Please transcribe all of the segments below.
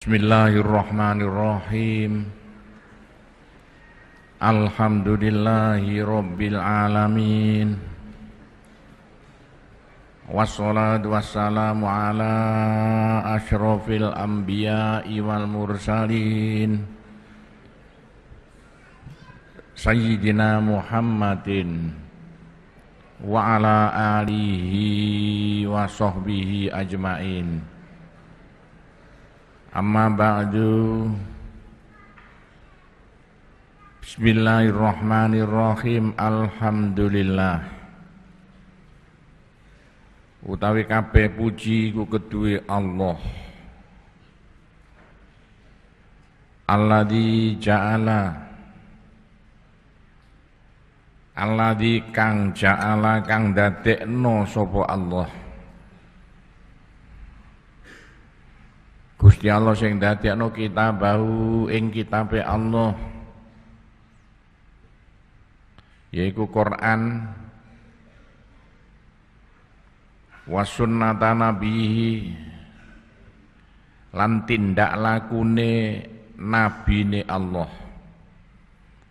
Bismillahirrahmanirrahim Alhamdulillahi Rabbil Alamin Wassalatu wassalamu ala ashrafil anbiya wal mursalin Sayyidina Muhammadin Wa ala alihi wa sahbihi ajmain Amma ba'du Bismillahirrahmanirrahim Alhamdulillah Utawi kabeh puji ku kedue Allah Allah di ja'ala di kang ja'ala kang dadekno sopo Allah Gusti Allah sing kita bahu ing kitabe Allah yaitu Quran wa sunnata nabihi lan tindak lakune nabine Allah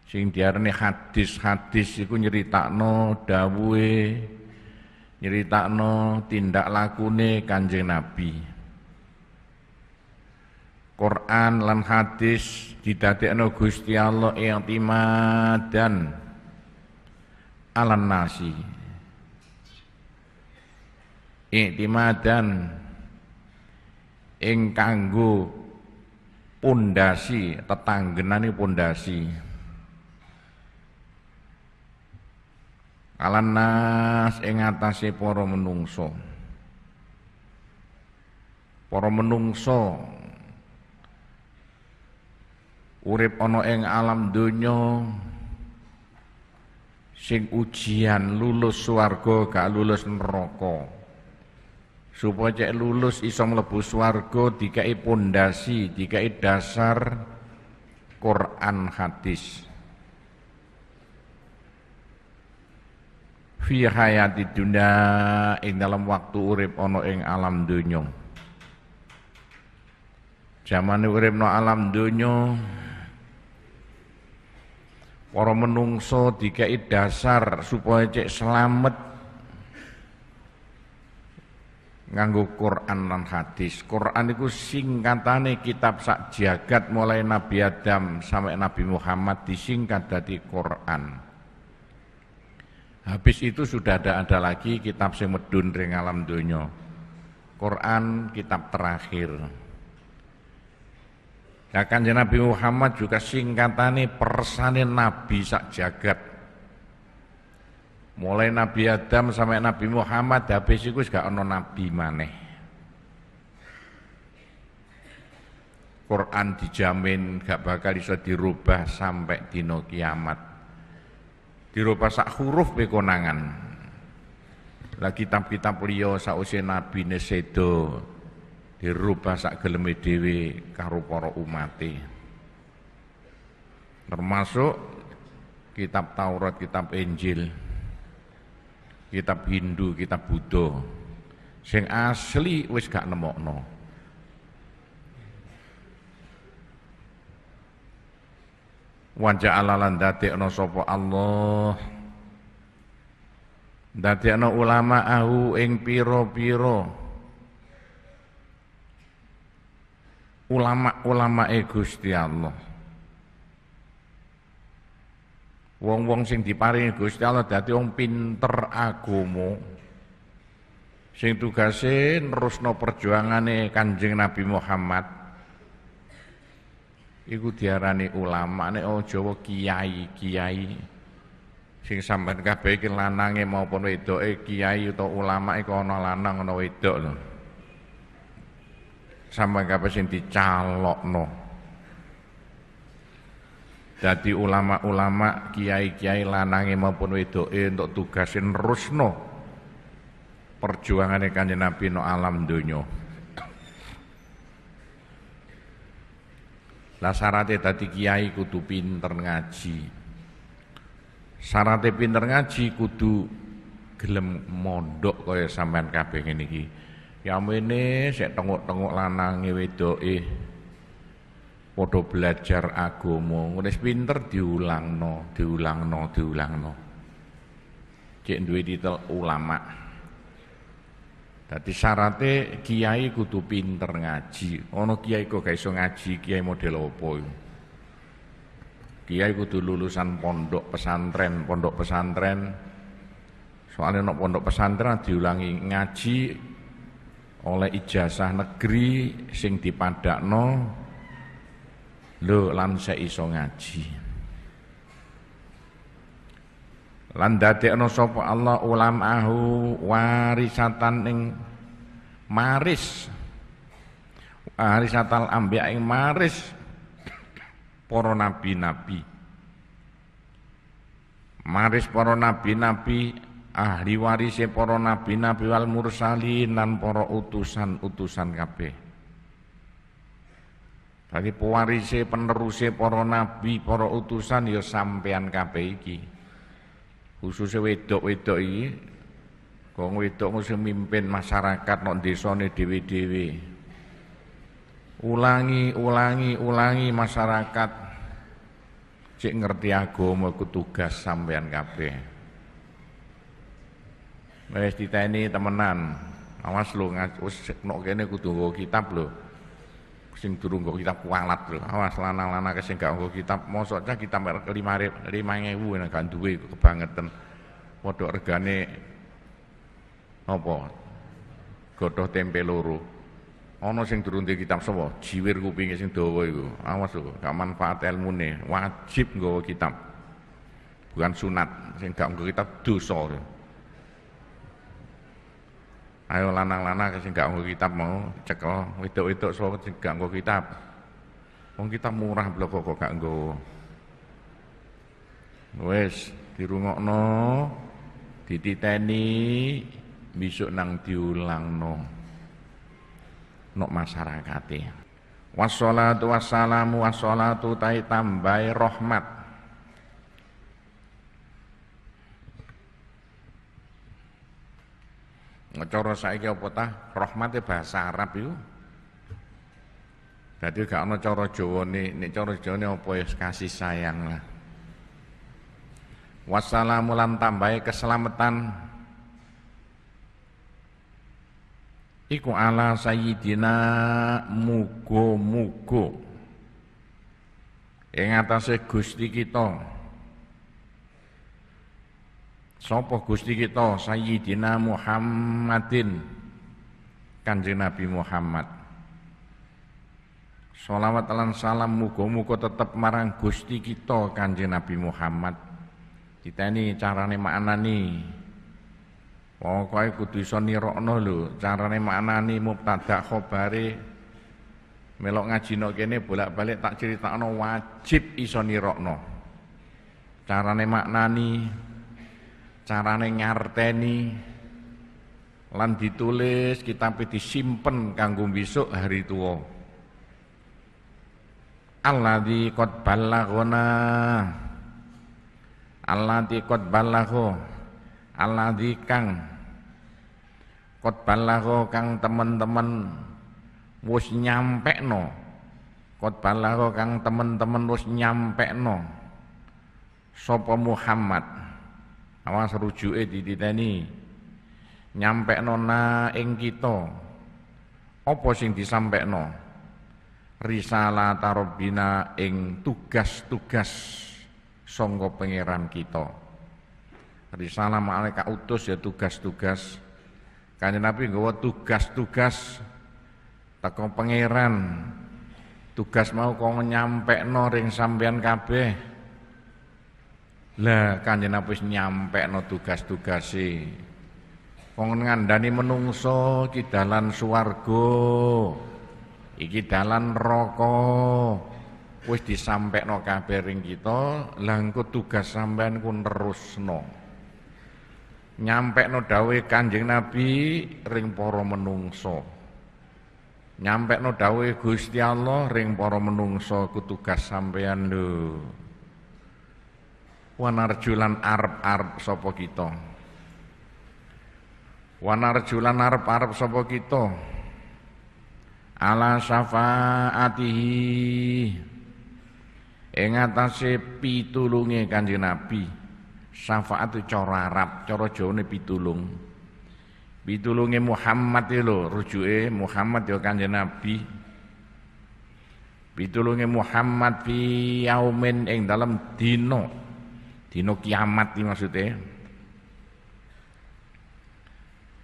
sing diarani hadis-hadis iku nyeritakno dawuhe nyeritakno tindak lakune Kanjeng Nabi Quran lan hadis didadekno Gusti Allah dan alan nasi i'timadan ing kanggo pondasi tetanggenane pondasi alan nas ing atase para menungso para menungso urip ana ing alam donya sing ujian lulus swarga gak lulus neraka supaya cek lulus iso mlebu swarga dikai pondasi dikai dasar Quran hadis fi hayati dunia ing dalam waktu urip ana ing alam donya zaman urip no alam donya para menungso dikei dasar supaya cek selamat nganggo Quran dan hadis. Quran itu singkatane kitab sak jagat mulai Nabi Adam sampai Nabi Muhammad disingkat dari Quran. Habis itu sudah ada ada lagi kitab semedun ring alam dunia. Quran kitab terakhir. Ya kanjeng Nabi Muhammad juga singkatane persane nabi sak jagat. Mulai Nabi Adam sampai Nabi Muhammad habis iku gak ono nabi maneh. Quran dijamin gak bakal bisa dirubah sampai dino kiamat. Dirubah sak huruf pekonangan. Lagi kitab-kitab liya sausi nabi nesedo dirubah sak geleme dhewe karo para umate termasuk kitab Taurat, kitab Injil, kitab Hindu, kitab Buddha sing asli wis gak nemokno wajah alalan dadekno sapa Allah dadekno ulama ahu ing pira-pira ulama-ulama e Gusti Allah. Wong-wong sing diparingi Gusti Allah dadi wong pinter agama. Sing tugase nerusno perjuangane Kanjeng Nabi Muhammad. Iku diarani ulama, nek oh Jawa kiai-kiai. sing sampean kabeh iki lanange maupun wedoke kiai utawa ulama iku ana lanang ana wedok lho sampai kapan sing dicalokno. Jadi ulama-ulama, kiai-kiai lanangi maupun wedoke untuk tugasin rusno perjuangan Kanjeng Nabi no alam dunyo. Lah syaratnya tadi kiai kudu pinter ngaji. Syaratnya pinter ngaji kudu gelem mondok kaya sampean kabeh ngene iki ini saya tengok-tengok lanange eh, podo belajar agama, wis pinter no, diulangno, diulangno, no Cek duwe titel ulama. Dadi syaratnya kiai kudu pinter ngaji. ono kiai kok gak iso ngaji, kiai model opo Kiai kudu lulusan pondok pesantren, pondok pesantren. Soalnya no pondok pesantren diulangi ngaji oleh ijazah negeri sing dipadakno lho lan iso ngaji lan dadekno sapa Allah ulamahu warisatan ing maris warisatal ambiya ing maris para nabi-nabi maris para nabi-nabi ahli warise para nabi nabi wal mursalin dan para utusan-utusan kabeh. Tadi pewarise penerusnya para nabi, para utusan ya sampean kabeh iki. Khususnya wedok-wedok iki kong wedok mesti mimpin masyarakat nok desane dewi dewi. Ulangi, ulangi, ulangi masyarakat. Cek ngerti agama ku tugas sampean kabeh. Wes diteni temenan. Awas lho wis nok kene kudu nggo kitab lho. Sing durung nggo kitab kualat lho. Awas lanang-lanang sing gak nggo kitab mosok cah kitab 5000 5000 gak duwe kebangetan. Padha regane apa? Godoh tempe loro. Ana sing durung duwe kitab sapa? Jiwir kupinge sing dawa iku. Awas lho, gak manfaat ilmune. Wajib nggo kitab. Bukan sunat. Sing gak nggo kitab dosa. Ayo lanang-lanang sing gak nggo kitab mau cekel, wedok-wedok so gak nggo kitab. Wong kita murah blok kok gak nggo. Wes dirungokno, dititeni, besok nang diulangno. Nok masyarakate. Wassalatu wassalamu wassalatu tai tambahi rahmat Ngecoro saiki apa tah rahmate bahasa Arab iku. Jadi gak ana cara Jawane, nek cara Jawane apa ya kasih sayang lah. Wassalamu lan tambahi keselamatan iku ala sayyidina mugo-mugo. Ing atase Gusti kita. Sopo Gusti kita Sayyidina Muhammadin Kanjeng Nabi Muhammad Salawat alam salam muga-muga tetap marang Gusti kita Kanjeng Nabi Muhammad. Kita ini carane maknani. Pokoknya kudu iso nirokno lho, carane maknani mubtada khobare. Melok no kene bolak-balik tak cerita no wajib iso nirokno. Carane maknani carane ngarteni lan ditulis piti simpen kanggo besok hari tua Allah di kot alladzi Allah di kot qad Allah di kang kot balagho kang teman-teman nyampe no, kot balagho kang teman-teman nyampe no. Sopo Muhammad awas di dititeni nyampe nona ing kita apa sing disampekno risala tarobina eng tugas-tugas songgo pangeran kita risalah malaikat utus ya tugas-tugas kanjeng Nabi nggawa tugas-tugas teko pangeran tugas mau nyampe no ring sambian kabeh lah Kanjeng Nabi wis no tugas-tugase. Wong ngandani menungso iki dalan swarga. Iki dalan neraka. Wis disampekno kabeh ring kita, lah engko tugas sampean ku nerusno. Nyampekno dawe Kanjeng Nabi ring para menungso. Nyampekno dawe Gusti Allah ring para menungso ku tugas sampean lho wanarjulan arep-arep sapa kita wanarjulan arep-arep sopo kita ala syafaatihi ing atase pitulunge kanjeng Nabi syafaat cara Arab cara Jawane pitulung pitulunge Muhammad lho rujuke Muhammad ya kanjeng Nabi pitulunge Muhammad fi yaumin ing dalam dino dino kiamat iki maksudnya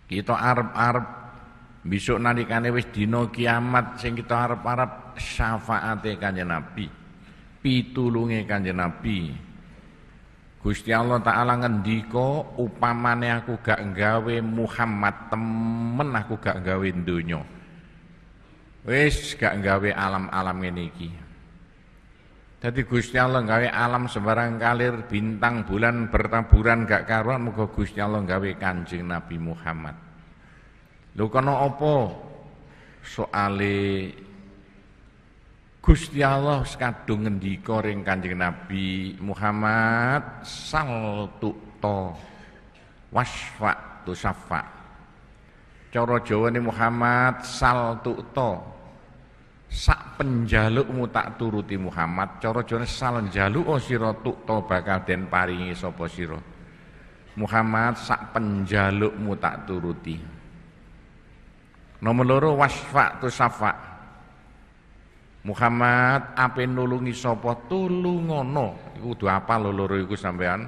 kita arep-arep besok nalikane wis dino kiamat sing kita arep-arep syafaate kanjeng Nabi pitulunge kanjeng Nabi Gusti Allah Ta'ala ngendika upamane aku gak nggawe Muhammad temen aku gak nggawe donya wis gak nggawe alam-alam ini iki jadi Gusti Allah gawe alam sebarang kalir bintang bulan bertaburan gak karuan muga Gusti Allah gawe Kanjeng Nabi Muhammad. Lho kono apa soale Gusti Allah sekadung ngendika ring Kanjeng Nabi Muhammad to wasfa Coro Cara Jawane Muhammad to sak penjalukmu tak turuti Muhammad cara jane salon jaluk oh sira tuk to bakal den paringi sapa sira Muhammad sak penjalukmu tak turuti Nomor loro wasfa tu safa' Muhammad ape nulungi sapa tulungono iku kudu apal lho loro iku sampean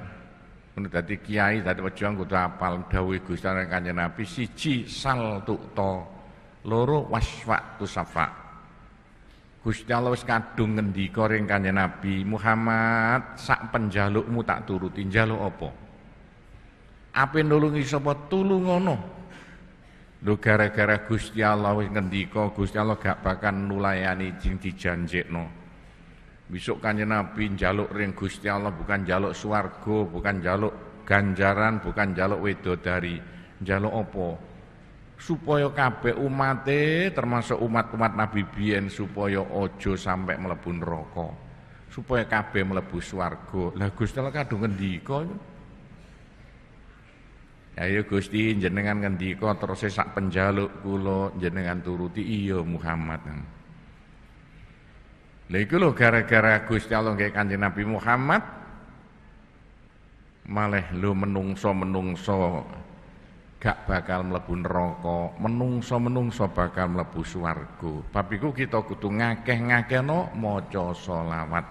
ngono dadi kiai dadi pejuang kudu apal dawuh Gusti Kanjeng Nabi siji sal to loro wasfa tusafa Gusti Allah wis kadung ngendika ring Kanjeng Nabi Muhammad sak penjalukmu tak turuti njaluk apa? Ape nulungi sapa tulungono. Lho gara-gara Gusti Allah wis ngendika Gusti Allah gak bakal nulayani sing dijanjekno. Besok Kanjeng Nabi njaluk ring Gusti Allah bukan njaluk swarga, bukan njaluk ganjaran, bukan njaluk dari njaluk apa? supaya kabeh umate termasuk umat-umat Nabi biyen supaya Ojo sampai mlebu neraka. Supaya kabeh mlebu swarga. Lah Gusti Allah kadung ngendika Ayo ya. ya, ya, Gusti jenengan ngendika terus e sak penjaluk kula jenengan turuti iya Muhammad. Lha iku lho gara-gara Gusti Allah nggih Kanjeng Nabi Muhammad malah lu menungso-menungso gak bakal mlebu neraka, menungso-menungso bakal mlebu swarga. Bab iku kita kudu ngakeh-ngakehno maca selawat.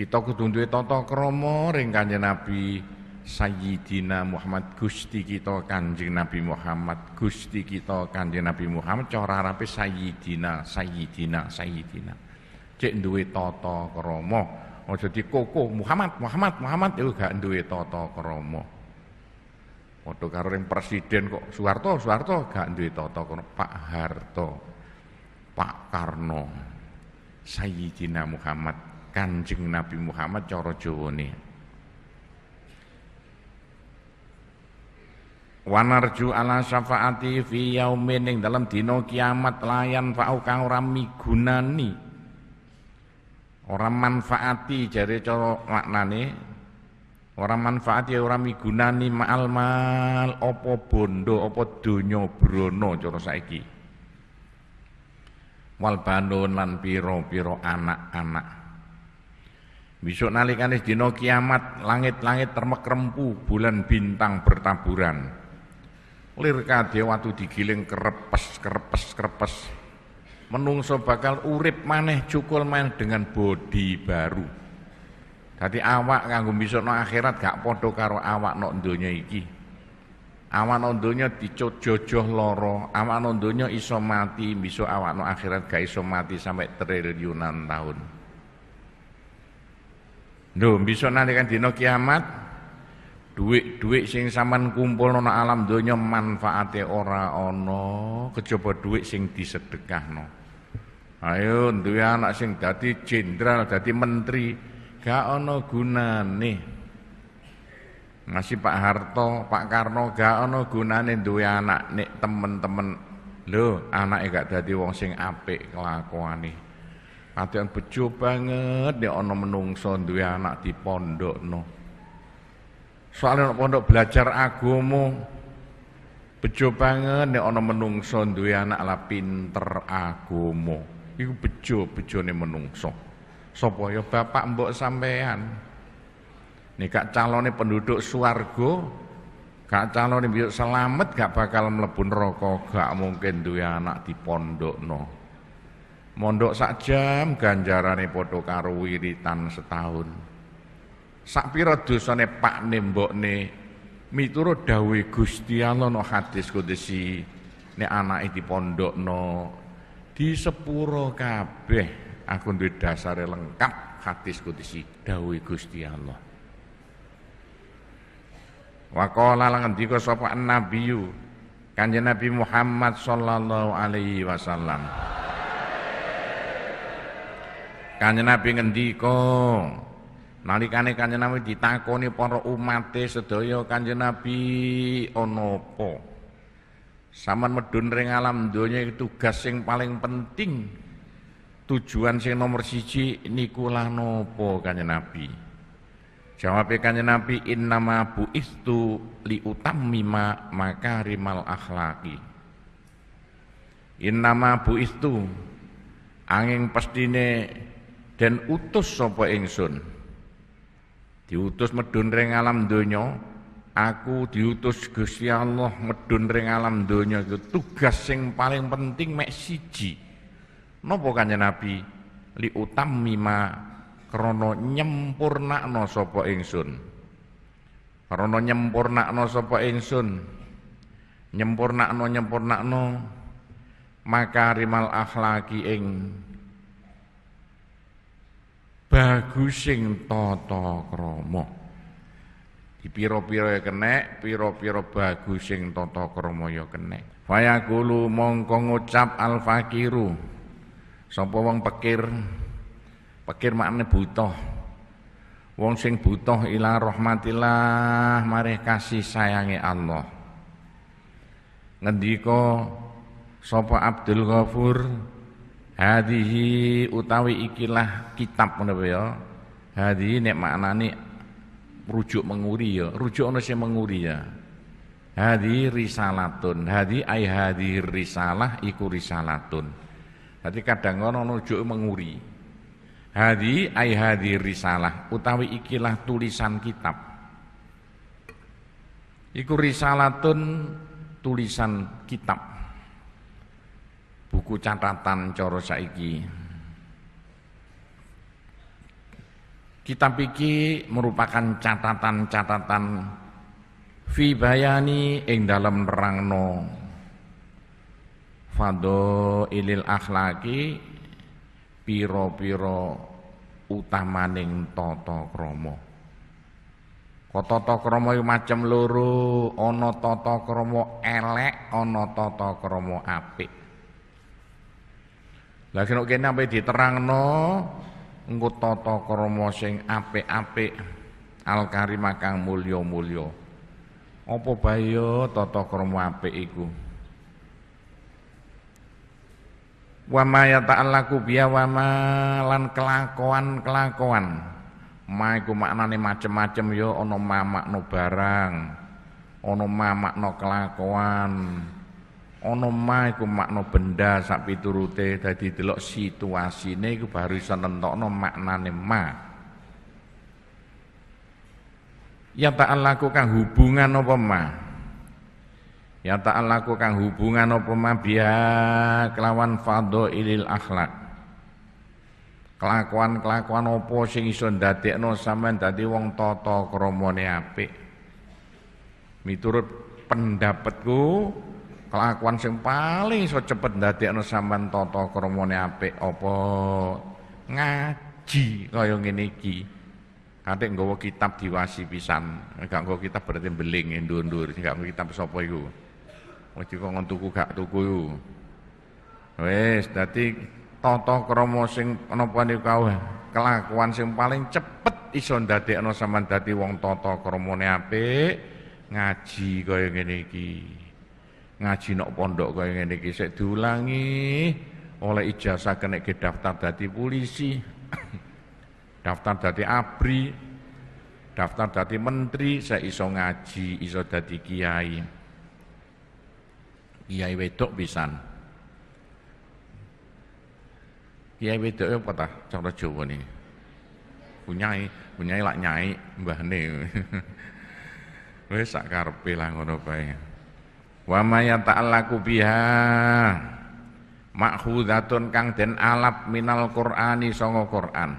Kita kudu duwe tata krama ring Kanjeng Nabi Sayyidina Muhammad Gusti kita Kanjeng Nabi Muhammad Gusti kita Kanjeng Nabi Muhammad cara arape Sayyidina Sayyidina Sayyidina. Cek duwe tata krama. Aja koko Muhammad Muhammad Muhammad iku gak duwe tata krama. Padha karo ring presiden kok Soeharto, Soeharto gak duwe tata kono Pak Harto. Pak Karno. Sayyidina Muhammad, Kanjeng Nabi Muhammad cara Jawane. Wanarju ala syafaati fi yaumin ing dalam dino kiamat layan fa'u kang ora migunani. Ora manfaati jare cara maknane Orang manfaat ya orang migunani ma'al mal opo bondo opo dunyo brono coro saiki. Wal banun lan piro piro anak-anak. Besok nalikane dina kiamat langit-langit termekrempu bulan bintang bertaburan. Lir dewa waktu digiling kerepes kerepes kerepes. Menungso bakal urip maneh cukul main dengan body baru. Jadi awak kanggo no akhirat gak podo karo awak no dunia iki. Awak no dunia dicojojoh loro, awak no dunia iso mati, besok awak no akhirat gak iso mati sampai triliunan tahun. Duh, besok nanti kan dino kiamat duit-duit sing saman kumpul no alam manfaat manfaatnya ora ono. Kecoba duit sing disedekah no. Ayo duwe anak sing dadi jenderal, dadi menteri, gak ono gunane ngasih Pak Harto, Pak Karno gak ono gunane duwe anak nek temen-temen lho anak gak dadi wong sing ape apik kelakuane Katian bejo banget nek ono menungso duwe anak di pondok no. Soalnya pondok belajar agomo, bejo banget nek ono menungso duwe anak lah pinter agomo, Iku bejo bejo nih menungso. Sopo ya bapak mbok sampean. Nikah calone penduduk Suargo, kak calone biar selamat gak bakal melebur rokok, gak mungkin ya anak di pondokno. Mondok sak jam ganjarane padha karo wiritan setahun. Sak pira dosane Mituro Dawi miturut dawuh Gusti Allah no hadis kudusi di pondok dipondhokno di sepuro kabeh aku duwe dasare lengkap hadis diisi dawuh Gusti Allah Waqala lan ngendika sapa nabiyyu Kanjeng Nabi Muhammad sallallahu alaihi wasallam Kanjeng Nabi ngendika nalikane Kanjeng Nabi ditakoni para umate sedaya Kanjeng Nabi ana apa Saman medun ring alam donya tugas sing paling penting tujuan sing nomor siji niku lah nopo kanjeng Nabi. Jawab kanjeng Nabi utam mima maka rimal akhlaki. bu istu angin pastine dan utus sopo ingsun. Diutus medun ring alam donya, aku diutus Gusti Allah medun ring alam donya itu tugas yang paling penting mek siji. No Kanjeng Nabi li utam mima krono nyempurna no sopo ingsun. nyempurna no nyempurna ingsun. maka nyempurnakno makarimal akhlaki ing bagusing toto kromo Di piro piro ya kene, piro piro bagusing toto kromo ya kenek. Fayaqulu mongko ngucap al-faqiru Sapa wong pekir? Pekir makne butuh. Wong sing butuh ila rahmatillah mari kasih sayangi Allah. Ngediko sapa Abdul Ghafur Hadihi utawi ikilah kitab ngono ya. Hadihi nek maknane rujuk menguri ya, rujuk ana sing menguri ya. Hadhi risalatun, hadi ay hadhi risalah iku risalatun. Dadi kadang ana nuju menguri. Hadi ai hadi risalah utawi ikilah tulisan kitab. Iku risalatun tulisan kitab. Buku catatan coro saiki. Kitab iki merupakan catatan-catatan fi bayani ing dalam nerangno fadhailil akhlaki pira piro utamaning kromo krama tata kromo macem luru ono toto kromo elek ono toto kromo apik Lah kena kene sampe diterangno engko tata krama sing apik-apik al karimah mulio mulio. Opo bayo bahaya tata krama apik iku? wa ma yata'allaqu biya wa ma lan kelakuan-kelakuan ma iku maknane macem-macem ya ana ma makna barang ana ma makna kelakuan ana ma iku makna benda sak piturute dadi delok situasine iku baru iso nentokno maknane ma ya ta'allaqu kang hubungan apa ma ya tak lakukan hubungan apa mabiha kelawan fado ilil akhlak kelakuan-kelakuan apa sing iso no sampean dadi wong toto kramane apik miturut pendapatku kelakuan sing paling iso cepet ndadekno sampean tata kramane apik apa ngaji kaya ngene iki Kadek nggawa kitab diwasi pisan, gak kitab berarti beling endur-endur gak nggawa kitab sapa iku. Ojo oh, kok ngontuku tuku gak tuku yo. Wis dadi tata kromo sing napa di kaweh kelakuan sing paling cepet iso ndadekno saman dati wong tata kromo neape ngaji yang ini ki Ngaji nok pondok yang ini ki saya diulangi oleh ijazah kena ke daftar dati polisi. daftar dati abri, daftar dati menteri, saya iso ngaji, iso dati kiai. Kiai wedok pisan. Kiai wedok apa ya ta cara Jawa nih? Punyai, punyai lak nyai mbah ne. Wis sak karepe lah ngono bae. Wa may ta'allaqu biha makhudhatun kang den alap minal Qur'ani sanga Qur'an.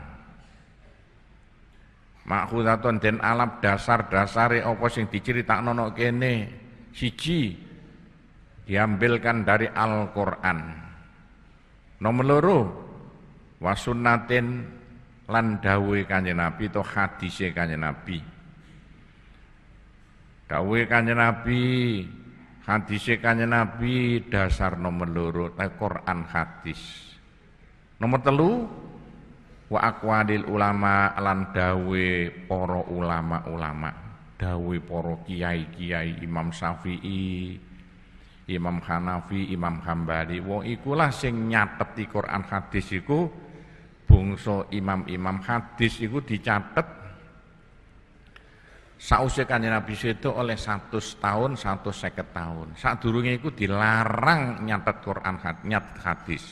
Makhudhatun den alap dasar-dasare apa sing diceritakno kene. Siji, diambilkan dari Al-Qur'an. Nomor loro wasunatin lan dawuhe Kanjeng Nabi itu hadise Kanjeng Nabi. Dawuhe Kanjeng Nabi, hadise Kanjeng Nabi dasar nomor loro Al-Qur'an eh, hadis. Nomor telu wa akwadil ulama lan poro ulama-ulama dawe poro kiai-kiai Imam Syafi'i Imam Hanafi, Imam Hambali, wong ikulah sing nyatet di Quran hadis iku bungso imam-imam hadis iku dicatet sausé kanjeng Nabi itu oleh satu tahun, seket tahun. Saat durungnya itu dilarang nyatet Quran nyatet hadis.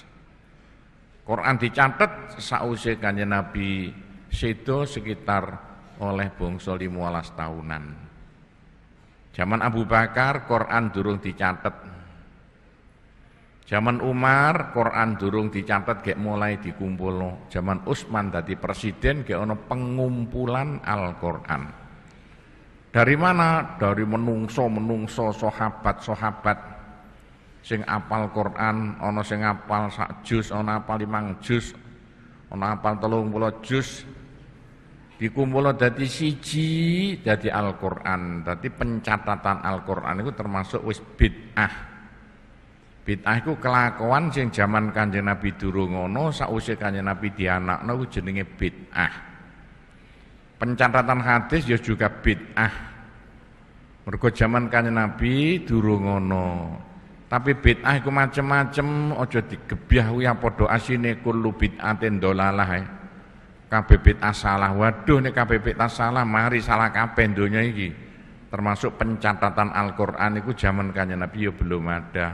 Quran dicatet sausé kanjeng Nabi itu sekitar oleh bungso limualas tahunan. Zaman Abu Bakar Quran durung dicatat. Zaman Umar Quran durung dicatat. Gak mulai dikumpul. Zaman Utsman tadi presiden gak ono pengumpulan Al-Qur'an. Dari mana? Dari menungso-menungso sahabat-sahabat. sing apal Quran ono sing apal sak ono ono apal limang jus, ono apal telung pulau jus dikumpulkan dari siji dari Al-Qur'an dadi pencatatan Al-Qur'an itu termasuk wis bid'ah bid'ah itu kelakuan yang zaman kanjeng Nabi Durungono, ono kanjeng Nabi dianakno itu jenenge bid'ah pencatatan hadis ya juga bid'ah mergo zaman kanjeng Nabi Durungono, tapi bid'ah itu macam macem aja digebyah ya podo asine kullu bid'atin dolalah ya kabeh asalah, Waduh nih kabeh asalah, mari salah kabeh ini. ini Termasuk pencatatan Al-Qur'an itu zaman kanya Nabi ya belum ada.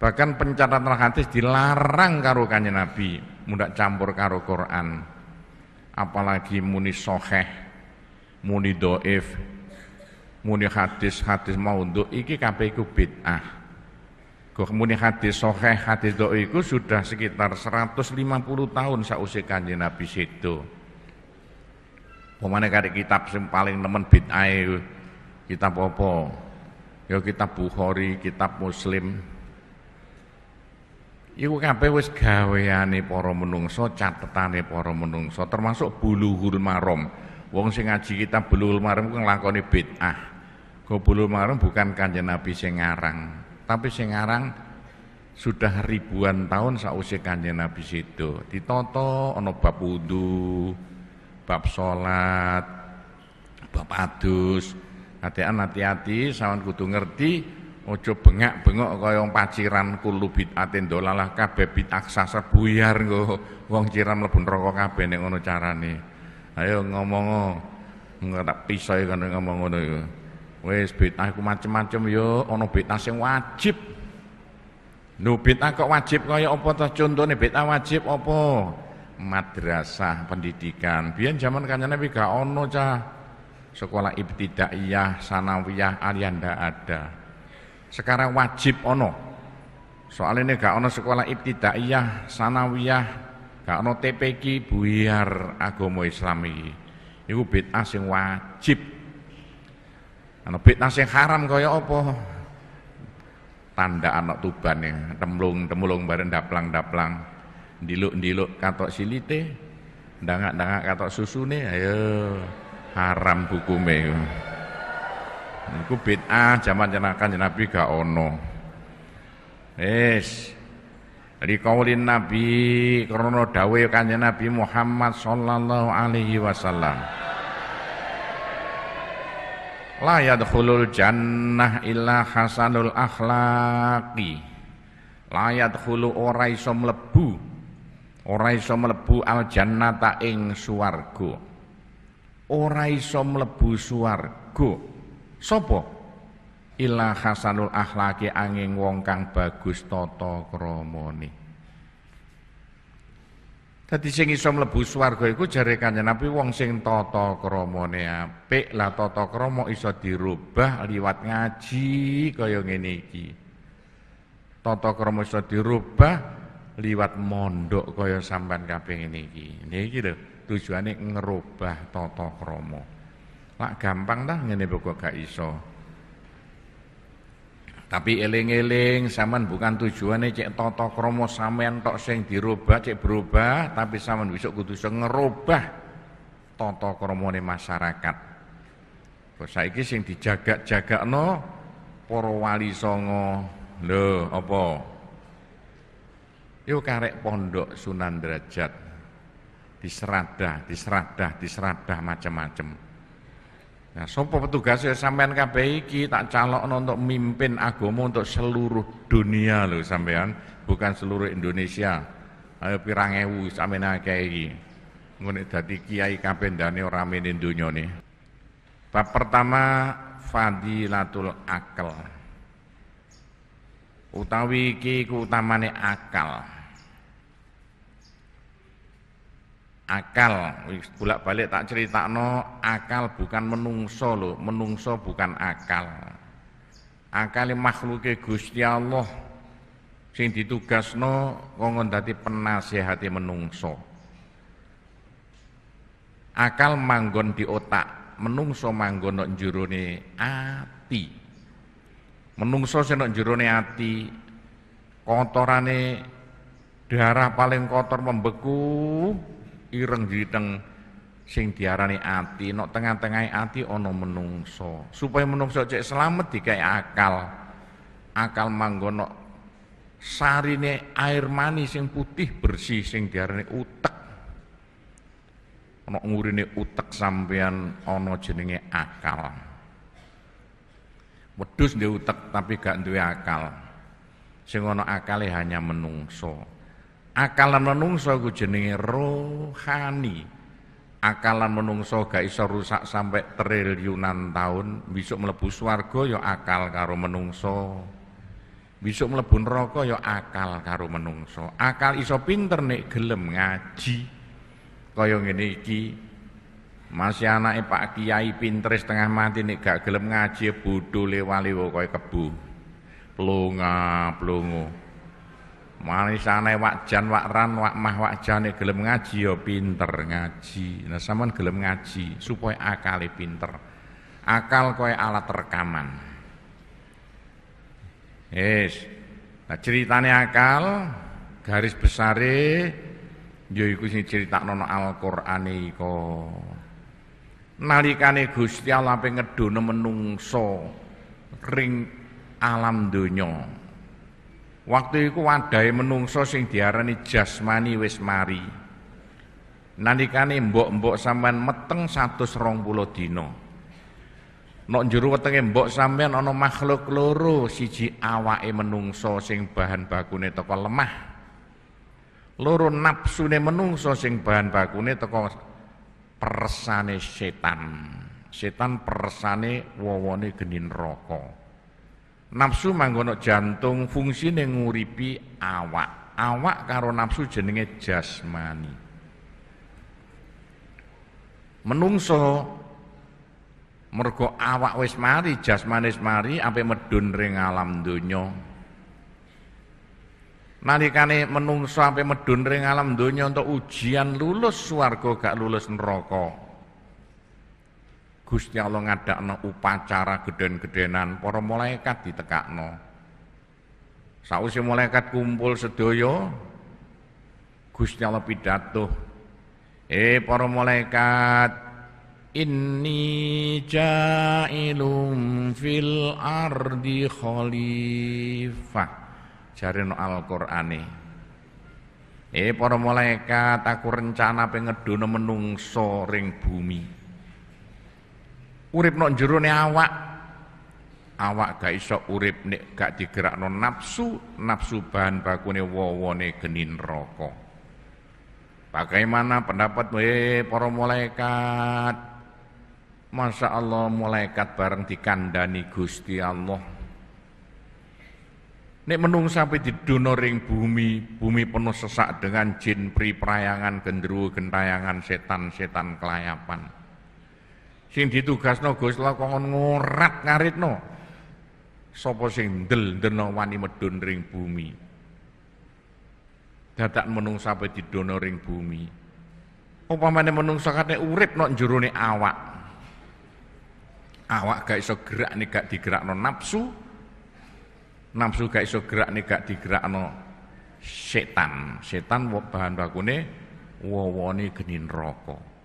Bahkan pencatatan hadis dilarang karo kanya Nabi, mudah campur karo Quran. Apalagi muni soheh, muni doif, muni hadis-hadis untuk iki kabeh itu bid'ah. Kemudian hadis soheh, hadis doiku sudah sekitar 150 tahun sausi kanji Nabi itu. Pemana kari kitab yang paling nemen bid'ai, kitab apa? Ya kitab Bukhari, kitab Muslim. Iku kabeh wis gaweane para menungso, catetane para menungso, termasuk buluhul marom. Wong sing ngaji kitab buluhul marom ku nglakoni bid'ah. Go buluhul marom bukan kanjeng Nabi sing ngarang. Tapi sekarang sudah ribuan tahun sausé Kanjeng Nabi situ, ditoto ono bab wudu, bab salat, bab adus. Hati-hati hati-hati sawan kudu ngerti ojo bengak-bengok koyong paciran kulo bid'atin dolalah kabeh bid'ah sasar buyar nggo wong ciran rokok neraka kabeh ono cara nih, Ayo ngomong ngomong Enggak tak pisah kan ngomong ngono Wes bid'ah iku macem-macem yo, ana bid'ah sing wajib. Lho bid'ah kok wajib kaya apa ta contone bid'ah wajib apa? Madrasah pendidikan. Biyen zaman kancane Nabi gak ono cah. Sekolah ibtidaiyah, sanawiyah, aliyah ndak ada. Sekarang wajib ono. soal ini gak ono sekolah ibtidaiyah, sanawiyah, gak ono TPQ buyar agama Islam iki. Iku bid'ah sing wajib. Ana fitnah sing haram kaya apa? Tanda anak tuban ya temlung-temlung bareng daplang-daplang, diluk diluk katok silite, dangak dangak katok nih ayo haram hukume. Iku bid'ah zaman jenakan Nabi gak ono. Wis. Rikaulin Nabi krono Dawe kanya Nabi Muhammad sallallahu alaihi wasallam la yadkhulul jannah illa hasanul akhlaqi la yadkhulu ora iso mlebu ora iso mlebu al jannata ing swarga ora iso mlebu swarga sapa illa hasanul akhlaqi angin wong kang bagus tata kramane Dadi sing iso mlebu swarga iku jare Kanjeng Nabi wong sing tata kramane apik, lah tata krama iso dirubah liwat ngaji kaya ngene iki. Tata krama iso dirubah liwat mondok kaya sampean kabeh ngene iki. Niki lho, tujuane ngerubah tata krama. Lak gampang tah ngene pokok gak iso. Tapi eling-eling sampean bukan tujuannya cek toto kromo sampean tok sing dirubah cek berubah, tapi sampean besok kudu iso ngerubah toto kromone masyarakat. Kok saiki sing dijaga-jagakno para wali songo. Lho, apa? Yuk karek pondok Sunan Derajat diseradah, diseradah, diseradah macam-macam. Nah, sapa petugas ya sampean kabeh iki tak calokno untuk mimpin agama untuk seluruh dunia loh sampean, bukan seluruh Indonesia. Ayo pirang ewu sampean akeh iki. Ngene dadi kiai kapendane ora mene donyane. Bab pertama fadilatul akal. Utawi iki akal. akal wis bolak-balik tak no. akal bukan menungso lho menungso bukan akal Akal makhluke Gusti Allah sing ditugasno wong dadi penasehati menungso akal manggon di otak menungso manggon nek jerone ati menungso sing nek jerone ati kotorane darah paling kotor membeku ireng-ireng sing diarani ati, nok tengah tengah ati ono menungso. Supaya menungso cek selamat dikai akal. Akal manggono sarine air mani sing putih bersih sing diarani utek. ono ngurine utek sampean ono jenenge akal. wedus duwe utek tapi gak duwe akal. Sing ono akale hanya menungso akalan menungso ku jenenge rohani akalan menungso gak iso rusak sampai triliunan tahun besok melebu swarga ya akal karo menungso besok melebu neraka ya akal karo menungso akal iso pinter nek gelem ngaji kaya ngene iki masih anake Pak Kiai pinter setengah mati nek gak gelem ngaji ya bodho lewa-lewa kaya kebu pelunga pelungu. Manisane wak jan wak ran wak mah wak jane gelem ngaji yo ya pinter ngaji. Nah sampean gelem ngaji supaya akale pinter. Akal kowe alat rekaman. Yes. Nah ceritanya akal garis besare ya iku sing critakno Al-Qur'ane iko. Nalikane Gusti Allah pe menungso ring alam donya. Waktu iku wadahe menungso sing diarani jasmani wis mari. Nalikane mbok-mbok sampean meteng 120 dina. Nok jero wetenge mbok sampean ana makhluk loro, siji awake menungso sing bahan bakune teko lemah. Loro nafsune menungso sing bahan bakune teko persane setan. Setan persane wawone geni neraka. Nafsu manggono jantung fungsi nguripi awak. Awak karo nafsu jenenge jasmani. Menungso mergo awak wis mari, jasmani wis mari ampe medun ring alam donya. Nalikane menungso ampe medun ring alam dunyo untuk ujian lulus swarga gak lulus neraka. Gusti Allah ngadakno upacara geden-gedenan para malaikat ditekakno. Sausi malaikat kumpul sedoyo, Gusti Allah pidato. Eh para malaikat Inni ja'ilum fil ardi khalifah Jarin Al-Qur'ane Eh para malaikat aku rencana pengedono menungso ring bumi urip nok ne awak awak gak iso urip nek gak digerak non nafsu nafsu bahan bakune wawone genin rokok. bagaimana pendapat eh para malaikat Masya Allah malaikat bareng di kandani Gusti Allah Nek menung sampai di donoring bumi, bumi penuh sesak dengan jin, pri, perayangan, gendru, gentayangan, setan, setan, kelayapan. Sing ditugasno Gusti Allah kok ngorat ngaritno. Sapa sing ndel-ndena wani medun ring bumi. Dadak menung sampai di ring bumi. Upamane menung kate urip nok jerone awak. Awak gak iso gerak nih gak digerakno nafsu. Nafsu gak iso gerak nih gak digerakno setan. Setan bahan bakune wawane geni rokok.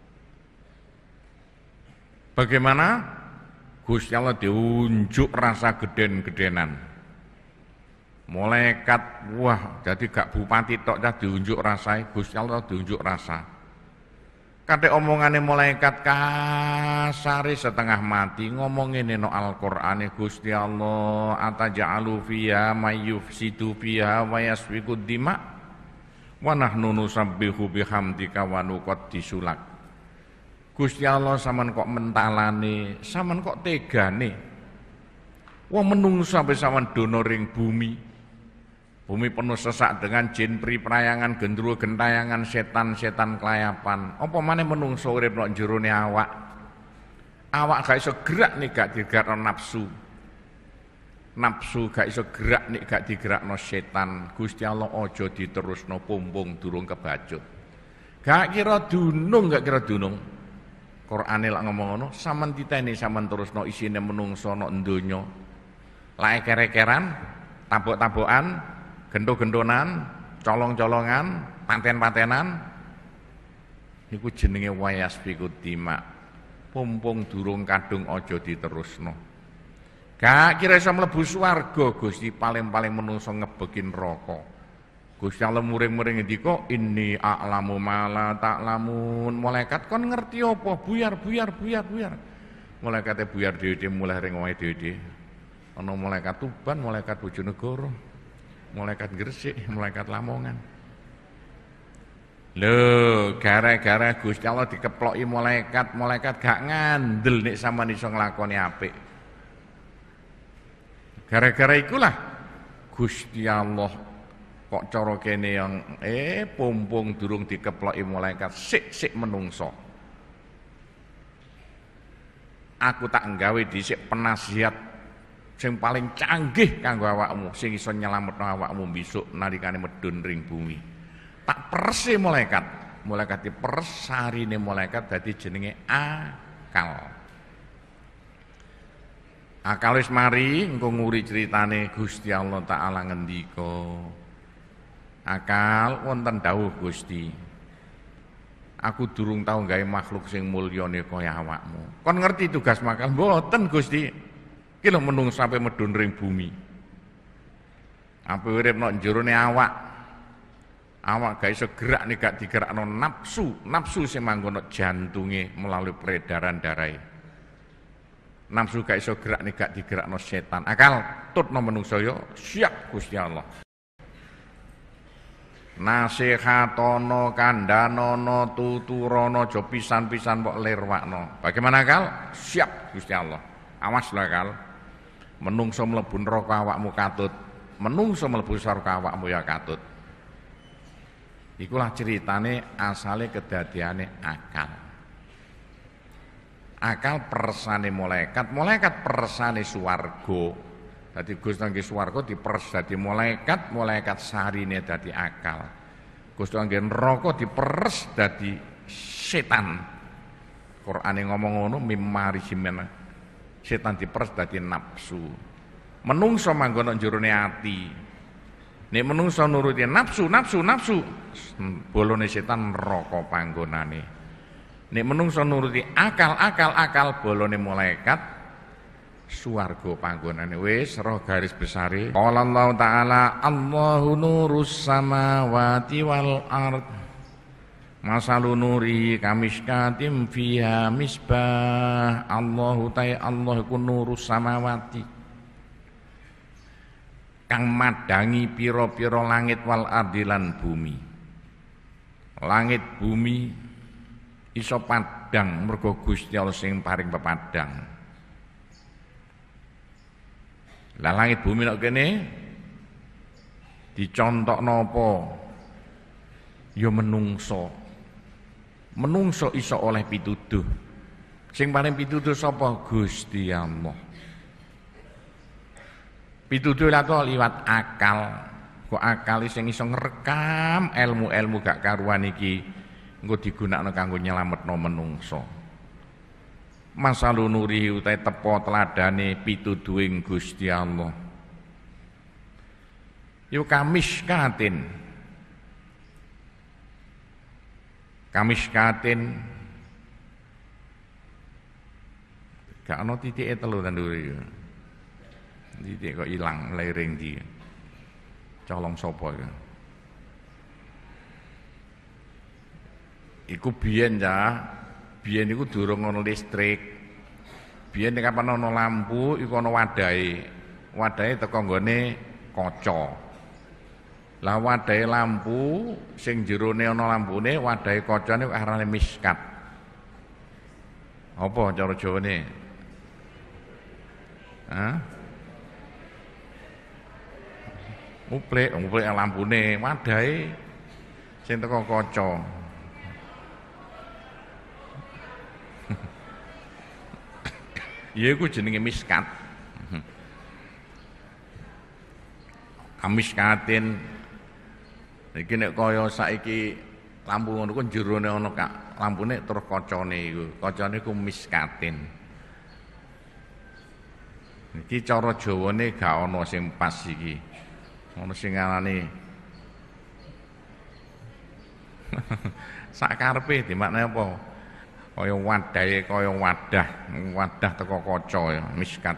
Bagaimana? Gusti Allah diunjuk rasa geden-gedenan. Molekat, wah jadi gak bupati tok dah diunjuk rasa, Gusti Allah diunjuk rasa. Kata omongannya malaikat kasari setengah mati ngomongin ini no al ini Gusti Allah ataja'alu fiha mayyufsidu fiha wa yasfiku dima wanah nahnu nusabbihu bihamdika wa disulak. Gusti Allah saman kok mentalane, saman kok tegane. Wah menunggu sampai saman donoring bumi. Bumi penuh sesak dengan jin pri perayangan, gendruwo gentayangan setan-setan kelayapan. Oh maneh menunggu sore, nek jurune awak? Awak gak iso gerak nih gak no nafsu. Nafsu gak iso gerak nih gak no setan. Gusti Allah ojo diterusno pumbung durung kebajut. Gak kira dunung, gak kira dunung. Qur'ane lak ngomong ngono, sampean titeni saman terusno isine menungso nok donya. Lak eker tabok-tabokan, gendo-gendonan, colong-colongan, panten-pantenan niku jenenge wayas bikutima. Pompong durung kadung aja diterusno. Gak kira iso mlebu swarga Gusti paling-paling menungso ngebekin rokok. Gusti Allah muring-muring ngendika inni a'lamu ma la ta'lamun. Malaikat kon ngerti apa? Buyar buyar buyar buyar. Malaikate buyar dhewe mulai ring wae dhewe. Ana malaikat Tuban, malaikat Bojonegoro, malaikat Gresik, malaikat Lamongan. Lho, gara-gara Gusti Allah dikeploki malaikat, malaikat gak ngandel nek sama iso nglakoni apik. Gara-gara ikulah Gusti Allah kok cara kene yang eh pumpung durung dikeploki malaikat sik-sik menungso aku tak nggawe dhisik penasihat sing paling canggih kanggo awakmu sing iso nyelametno awakmu besok nalikane medun ring bumi tak persi malaikat malaikat dipers sarine malaikat dadi jenenge akal akalis mari engko nguri critane Gusti Allah taala ngendika akal wonten dawuh Gusti aku durung tahu gawe makhluk sing mulyane kaya awakmu kon ngerti tugas makal mboten Gusti iki lho menung sampe medun ring bumi apa urip nok nih awak awak gawe segerak nih gak digerakno nafsu nafsu sing manggon jantunge melalui peredaran darah. nafsu gak iso gerak nih gak digerakno setan akal tutno menungso soyo siap Gusti Allah nasihatono kandanono tuturono aja pisan-pisan kok lirwakno bagaimana kal siap Gusti Allah awas lah kal menungso mlebu neraka awakmu katut menungso mlebu swarga awakmu ya katut ikulah ceritane asale kedadiane akal akal persane malaikat malaikat persane swarga Dadi Gusti nggih swarga diperes dadi malaikat, malaikat sarine dadi akal. Gus nggih neraka diperes dadi setan. yang ngomong ngono mimari jimena. Setan diperes dadi nafsu. Menungso manggon nang hati, ati. menungso nuruti nafsu, nafsu, nafsu, bolone setan neraka panggonane. Nek menungso nuruti akal, akal, akal bolone malaikat, Suargo panggonan wis roh garis besar qala Allah taala Allahu nurus samawati wal ard Masalu nuri kamiskatim fiha misbah Allahu ta'ala Allah ku nurus samawati Kang madangi piro-piro langit wal ardilan bumi Langit bumi iso padang mergo Gusti Allah sing paring pepadang Lah langit bumi nek kene dicontokno nopo Ya menungso. Menungso iso oleh pituduh. Sing paling pituduh sapa? Gusti Allah. Pituduh lato liwat akal. Kok akal sing iso ngrekam ilmu-ilmu gak karuan iki engko digunakno kanggo nyelametno menungso masalu nuri utai tepo teladane pitu duing Gusti Allah Yuk yo kamiskatin kamiskatin gak ana titike telu tanduri titik kok ilang lereng di colong sapa iku iku biyen ya biyen niku durung ana listrik. Biyen nek kapan ana lampu iku ana wadahe. Wadahe teko nggone kaca. Lah wadahe lampu sing jerone ana lampune, wadahe kacane arane miskat. Apa cara Jawane? Hah? Uplek, uplek lampune, wadahe sing teko kaca. yaiku jenenge miskat kamiskatin iki nek kaya saiki lampu ngono ku jerone ana kak lampune terus kacane iku kacane ku miskatin iki cara jawane gak ana sing pas iki ana sing ngarani sak karepe dimaknai apa kaya wadahe kaya wadah wadah teko kaca miskat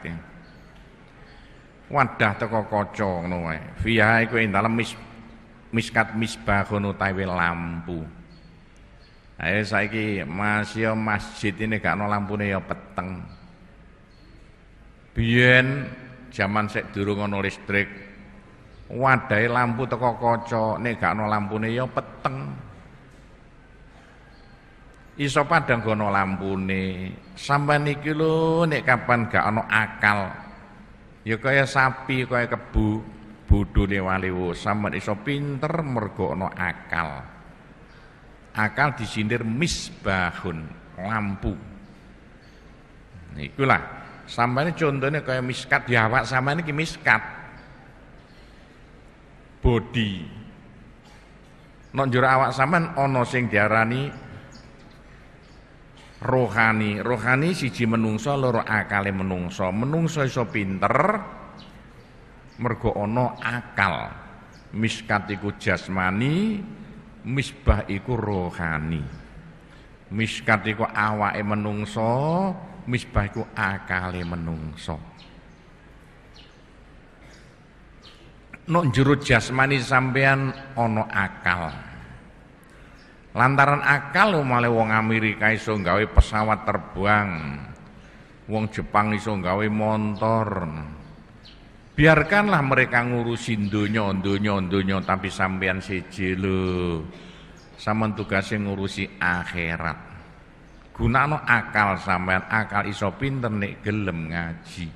wadah teko kaca ngono wae fiha iku ing dalem miskat misbah ngono tawe lampu ae saiki masya masjid ini gak ono lampune ya peteng biyen jaman sek durung ono listrik wadahe lampu teko kaca nek gak ono lampune ya peteng iso padang lampu nih, Sampeyan iki lho nek kapan gak ono akal. Ya kaya sapi kaya kebu, bodhone walewo. Sampeyan iso pinter mergo ana akal. Akal disindir misbahun, lampu. Ikulah sampeyan contohnya kaya miskat ya awak sampeyan iki miskat. Body. Nek awak sampeyan ono sing diarani rohani. Rohani siji menungso loro akale menungso. Menungso iso pinter mergo ono akal. Miskat iku jasmani, misbah iku rohani. Miskat iku awake menungso, misbah iku akale menungso. Nok jero jasmani sampean ono akal. Lantaran akal malah wong Amerika iso gawe pesawat terbang. Wong Jepang iso gawe motor. Biarkanlah mereka ngurusin dunia dunia dunia tapi sampean sih lho. sama tugasnya ngurusi akhirat. Gunano akal sampean, akal iso pinter nek gelem ngaji.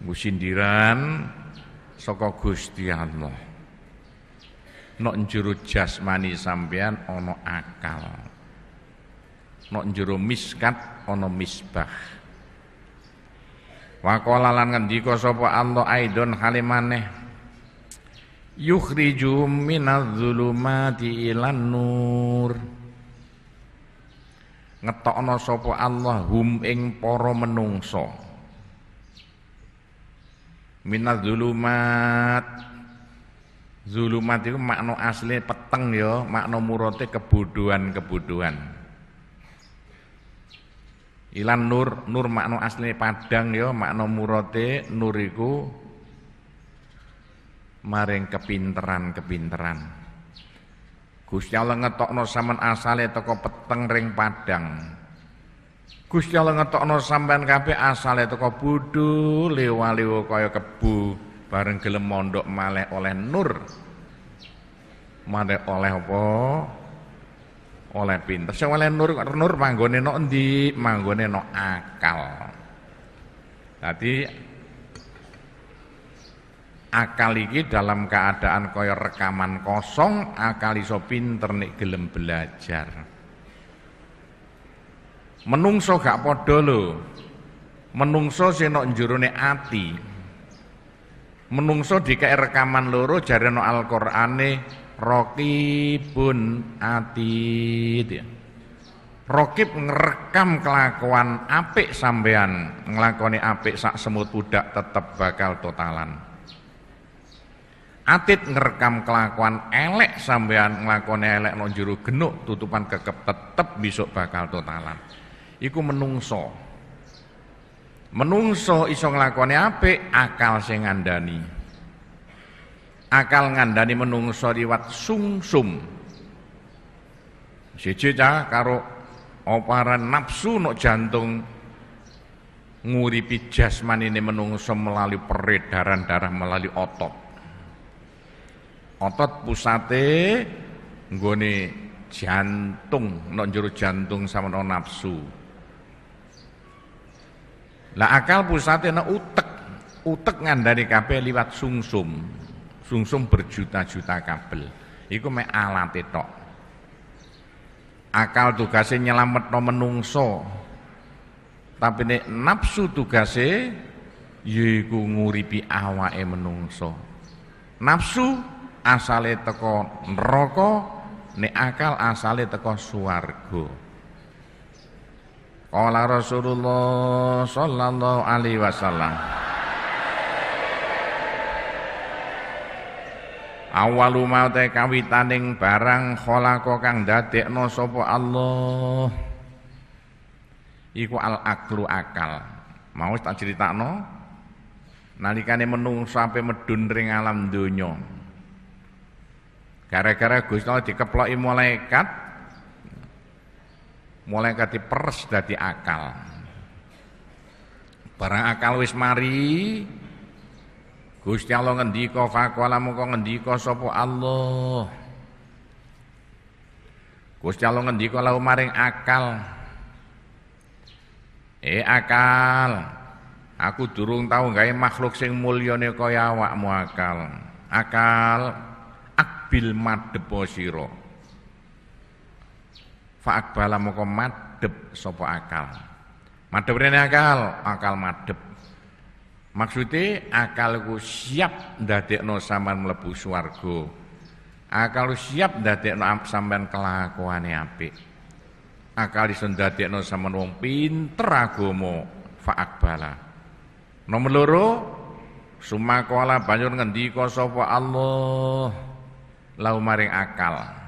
ngusindiran soko saka Gusti nok njero jasmani sambian ono akal nok njero miskat ono misbah waqala lan di kosopo Allah aidon halimaneh yukhriju minadz mati ilan nur ngetokno sopo Allah hum ing para menungso minadz-dzulumat Zulumat itu makna asli peteng ya, makna murote kebodohan-kebodohan. Ilan nur, nur makna asli padang ya, makna murote Nuriku maring kepinteran-kepinteran. Gusti Allah ngetokno sampean asale teko peteng ring padang. Gusti Allah ngetokno sampean kabeh asale teko budu lewa-lewa kaya kebu bareng gelem mondok malah oleh nur malah oleh apa oleh pinter sing oleh nur kok nur manggone nok endi manggone nok akal dadi akal iki dalam keadaan kaya rekaman kosong akal iso pinter nek gelem belajar menungso gak padha lho menungso sing nok jerone ati menungso di rekaman loro jari no Al-Qur'ane raqibun atid ya. Rokib ngerekam kelakuan apik sampean, ngelakoni apik sak semut budak tetap bakal totalan. Atit ngerekam kelakuan elek sampean ngelakoni elek no juru genuk tutupan kekep tetep besok bakal totalan. Iku menungso menungso iso nglakoni apik akal sing ngandani akal ngandani menungso liwat sungsum siji cah karo oparan nafsu nok jantung nguripi jasman ini menungso melalui peredaran darah melalui otot otot pusate nggone jantung nok jero jantung sama nafsu lah akal pusate ana utek. Utek ngandani kabeh liwat sungsum. Sungsum berjuta-juta kabel. Iku mek alat tok. Akal tugasnya nyelametno menungso. Tapi nek nafsu tugasnya yaiku nguripi awake menungso. Nafsu asale teko neraka, nek akal asale teko swarga. Qala Rasulullah sallallahu alaihi wasallam Awalu ma te kawitaning barang khalaqa kang dadekno sapa Allah iku al aklu akal mau tak critakno nalikane menung sampai medun ring alam donya gara-gara Gusti Allah dikeploki malaikat mulai kati pers dadi akal barang akal wis mari Gusti Allah ngendika faqala moko ngendika sapa Allah Gusti Allah ngendika lahu maring akal Eh akal aku durung tau gawe makhluk sing mulyane kaya awakmu akal akal akbil madhepa sira Fa'akbala moko madep sopo akal. Madep rene akal, akal madep. Maksudnya akal ku siap no saman melebu suargo Akal siap ndadekno saman kelakuan apik. Akal iso no saman wong pinter agomo faakbala. Nomor loro sumakola banyur ngendiko sopo Allah lau maring akal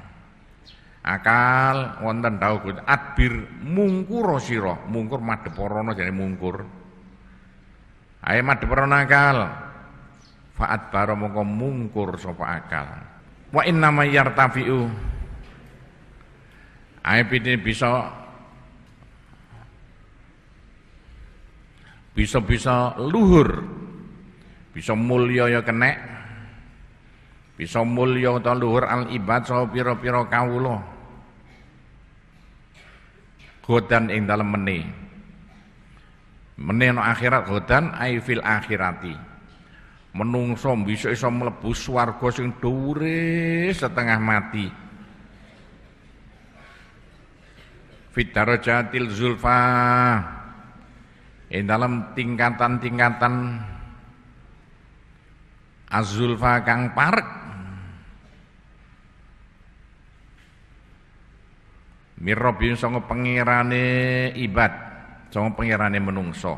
akal wonten tau Gusti adbir mungkur sira mungkur madeporono jadi jane mungkur ae madeporono akal faat baro mongko mungkur sapa akal wa inna nama yartafiu ae pite bisa bisa-bisa luhur bisa mulya ya kenek bisa mulya utawa luhur al ibad piro piro pira kawula Godan ing dalam meni. Meni no akhirat godan ay fil akhirati. Menungso bisa iso melebus swarga sing dhuwure setengah mati. jatil zulfa ing dalam tingkatan-tingkatan azulfa kang parek mirrabbi songo pengirane ibad songo pengirane menungso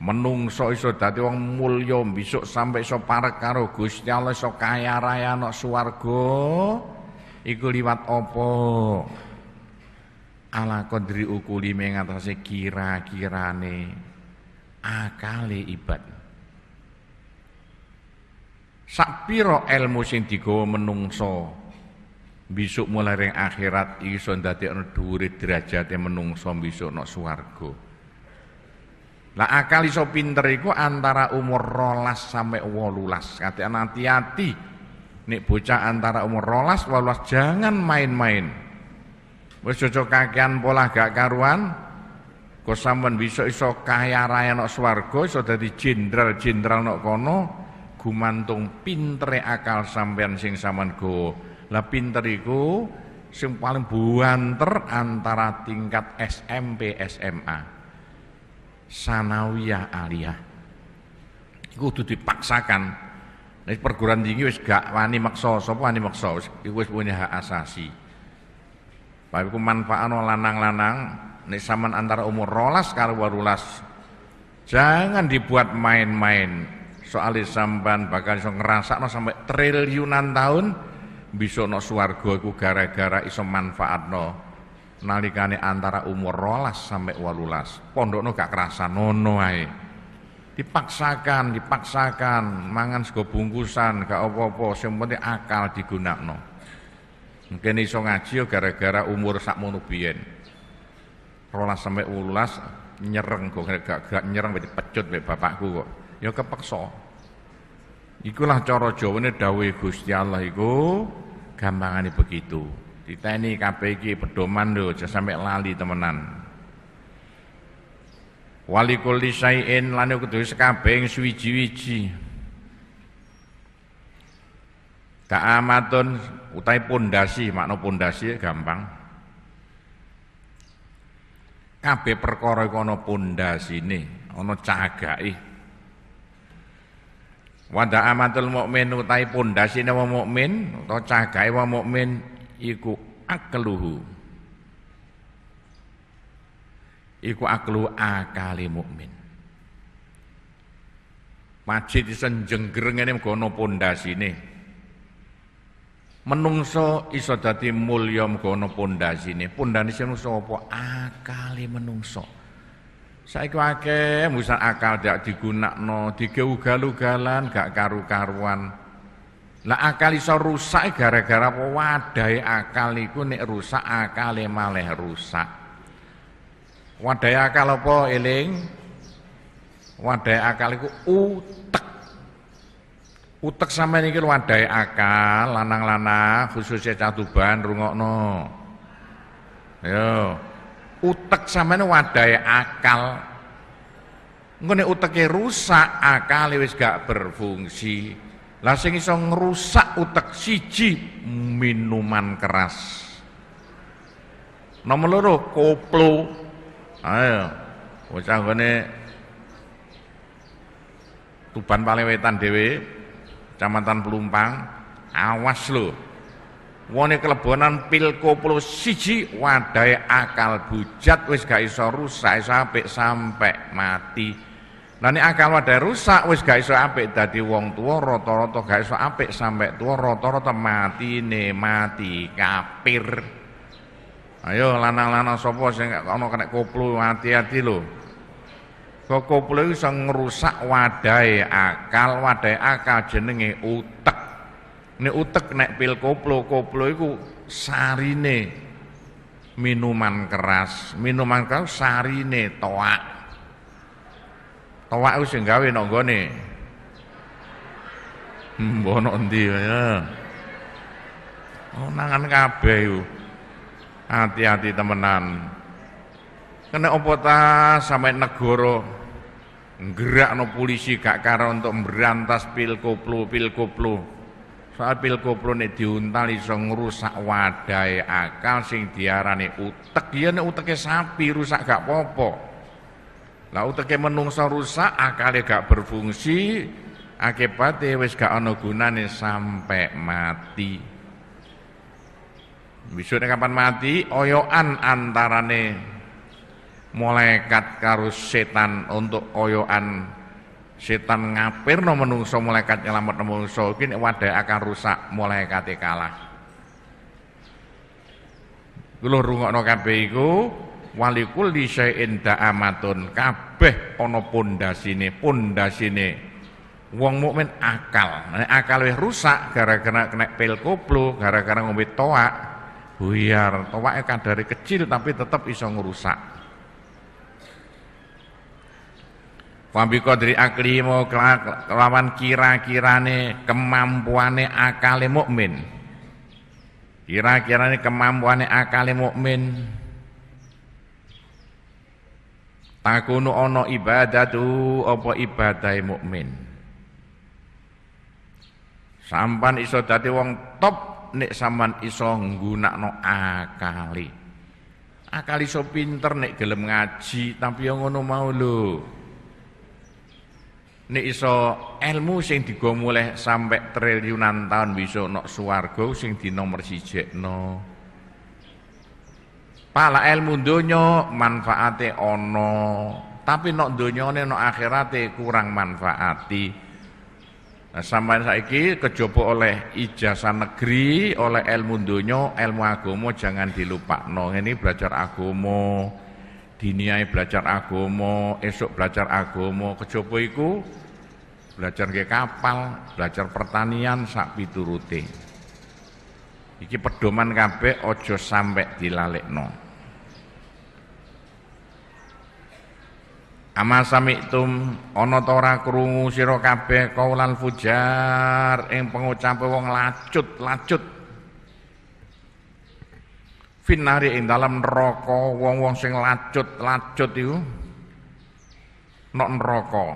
menungso iso dadi wong mulya besok sampai iso parek karo Gusti Allah iso kaya raya ana swarga iku liwat apa ala qadri ukuli mengatasi kira-kirane akale ibad sak pira ilmu sing digawa menungso Besok mulai ring akhirat iso ndadekno dhuwure derajate menungso besok nok swarga. Lah akal iso pinter iku antara umur rolas sampai wolulas. Kate hati-hati nek bocah antara umur rolas wolulas jangan main-main. Wis cocok kakean pola gak karuan. Kok sampean besok iso kaya raya nok swarga iso dadi jenderal-jenderal nok kono gumantung pintere akal sampean sing sampean go lah pinter iku sing paling buanter antara tingkat SMP SMA sanawiyah aliyah iku kudu dipaksakan Nek perguruan tinggi wis gak wani maksa sapa wani maksa wis iku wis punya hak asasi Pak iku manfaatno lanang-lanang nek sampean antara umur rolas karo warulas jangan dibuat main-main soalnya sampean bakal iso ngerasakno sampai triliunan tahun bisa no suwargo iku gara-gara iso manfaat no nalikane antara umur rolas sampai walulas no gak kerasa nono ae dipaksakan dipaksakan mangan sego bungkusan gak apa-apa sing akal akal digunakno mungkin iso ngaji ya gara-gara umur sak biyen rolas sampai walulas nyereng kok gak, gak nyereng pecut bapakku kok ya kepeksa Ikulah cara ini Dawei Gusti Allah iku gampangane begitu. Diteni kabeh pedoman lho, aja sampai lali temenan. Wali kulli syai'in lan kudu sekabeh suwiji-wiji. Ta'amatun utai pondasi, makna pondasi ya gampang. Kabeh perkara iku ana pondasine, ana cagake. Wada amatul mukmin utai pundasine wong mukmin utawa cagahe wong mukmin iku akluhu. Iku aklu akali mukmin. Masjid isen jengger ngene mergo ana pondasine. Menungso iso dadi mulya mergo ana pondasine. Pondane sing apa akali menungso. Saiki akeh musal akal dak digunakno, digeugal-ugalan gak karu-karuan. Lah akal iso rusak gara-gara apa wadahe akal iku nek rusak akale malah rusak. Wadahe akal apa eling? Wadahe akal iku utek. Utek sampean iki wadahe akal lanang-lanang khususnya catuban rungokno. Yo utek sampeyan wadai akal. Engko nek uteke rusak, akal, wis gak berfungsi. Lah sing iso ngrusak utek siji minuman keras. Nomor loro koplo. Ayo. Wis anggone Tuban Palewetan dhewe, Kecamatan Pelumpang, awas loh Wone kelebonan pilko puluh siji wadai akal bujat wis gak iso rusak iso apik mati. Nah ini akal wadai rusak wis gak iso apik dadi wong tua roto roto gak iso apik tua roto roto mati ne mati kapir. Ayo lanang-lanang sapa sing ana kena koplo hati-hati lho. Kok koplo iso ngerusak wadai akal, wadai akal jenenge utek. Ini utek nek pil koplo, koplo itu sarine minuman keras, minuman keras sarine toak. Toak itu sing gawe nonggone. Mbono endi ya. Oh, nangan oh, kabeh Hati-hati temenan. Kena opota ta sampe negara gerakno polisi gak karo untuk berantas pil koplo, pil koplo. Soal pilkoplone diuntal iso ngrusak wadahe akal sing diarani utek. Ya nek uteknya sapi rusak gak popo. Lah uteknya menungsa rusak, akalnya gak berfungsi, akibate wis gak ana gunane sampai mati. Besoknya kapan mati, oyoan antarane malaikat karus setan untuk oyoan setan no menungso malaikat no menungso kini nek wadah akan rusak malaikate kalah Kulo no kabeh iku wali kulli syai'in da'amatun kabeh ana pondasine pondasine wong mukmin akal nek akal wis rusak gara-gara kena pil koplo gara-gara ngombe toak buyar akan kadare kecil tapi tetap iso ngerusak Wabi kodri aklimu kelawan kira-kirane kemampuane akale mukmin. Kira-kirane kemampuane akale mukmin. Takunu ana ibadatu apa ibadahe mukmin. Sampan iso dadi wong top nek sampean iso nggunakno akali. Akali iso pinter nek gelem ngaji tapi yang ngono mau lho nek iso ilmu sing digo mulai sampai triliunan tahun bisa nok suargo sing di nomor no. pala ilmu dunyo manfaate ono, tapi nok ne nok akhirate kurang manfaati Nah, sampai saiki kejopo oleh ijazah negeri, oleh ilmu dunyo, ilmu agomo jangan no. Ini belajar agomo diniai belajar agomo, esok belajar agomo kejaba iku belajar ke kapal, belajar pertanian sapi turuti. Iki pedoman kabeh sampai sampai dilalekno. Ama sami'tum ana ta ora krungu sira kabeh kaulan fujar ing pengucape wong lacut-lacut finari ing dalam neraka wong-wong sing lacut-lacut iku nok neraka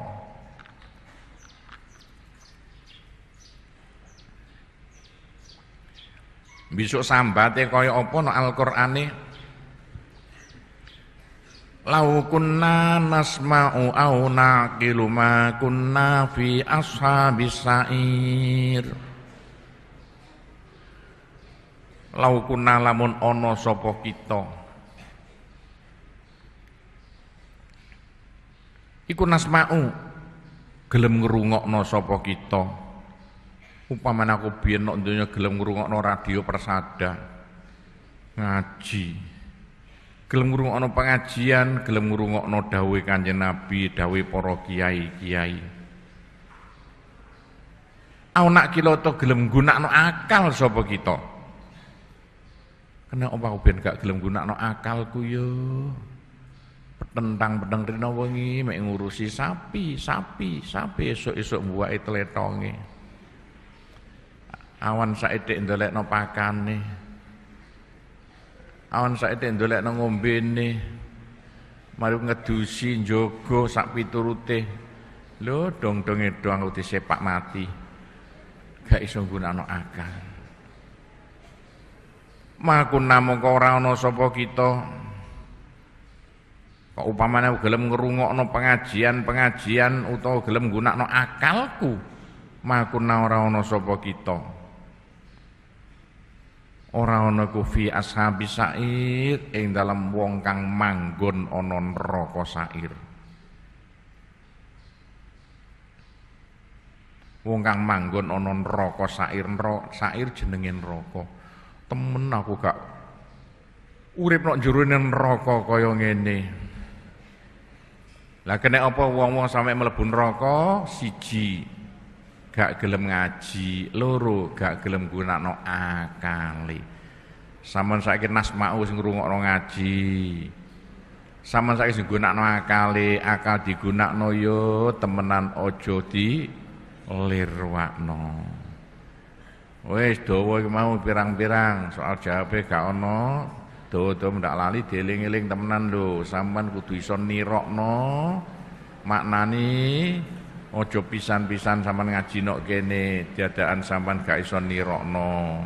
Besok sambate kaya apa no Al-Qur'ane Lau kunna nasma'u au naqilu ma kunna fi ashabis sa'ir laukuna lamun ono sopo kita iku nasma'u gelem ngrungokno sopo kita upaman aku biyen nok donya gelem ngrungokno radio persada ngaji gelem ngrungokno pengajian gelem ngrungokno dawuhe kanjeng Nabi dawei para kiai-kiai Aunak nak kilo to gelem gunakno akal sapa kita. Kenapa ben gak gelem no akalku yo. Tentang Pedang rino wengi mek ngurusi sapi, sapi, sapi esok buah itu tletonge. Awan no pakan nih, Awan no ndolekno nih. Mari ngedusi jogo sak turute, lo dong-donge dong aku disepak mati. Gak iso no akal. Makuna mongko ora ana sapa kita. Kok upamane gelem ngrungokno pengajian-pengajian utawa gelem gunakno akalku, makuna ora ana sapa kita. Ora ana kufi ashabi sa'ir ing dalam wong kang manggon onon roko sa'ir. Wong kang manggon ana neraka sa'ir, neraka sa'ir jenenge neraka temen aku gak urip nok jurune rokok koyong ngene lah kena apa wong-wong sampe mlebu rokok, siji gak gelem ngaji loro gak gelem gunakno akali sampean saiki nasmau sing ngrungokno ngaji sampean saiki sing gunakno akali akal digunakno yo ya temenan ojoti di lirwakno Wes dawa mau pirang-pirang soal jawabe gak ono. Dawa-dawa ndak lali dieling-eling temenan lho, sampean kudu iso nirokno maknani ojo pisan-pisan sampean ngaji nok kene, diadaan sampean gak iso nirokno.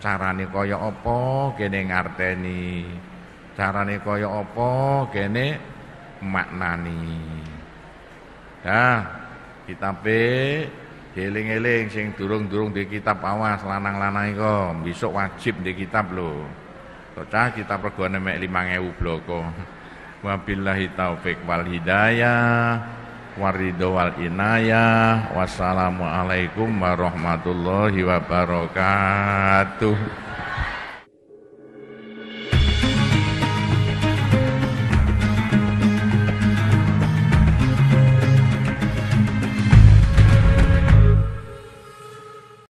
Carane kaya apa kene ngarteni. Carane kaya apa kene maknani. Nah, kita pe Eling-eling sing durung-durung di kitab awas lanang-lanang iku besok wajib di kitab lho. kita kitab regane mek 5000 bloko. Wabillahi taufik wal hidayah waridho wal inayah. Wassalamualaikum warahmatullahi wabarakatuh.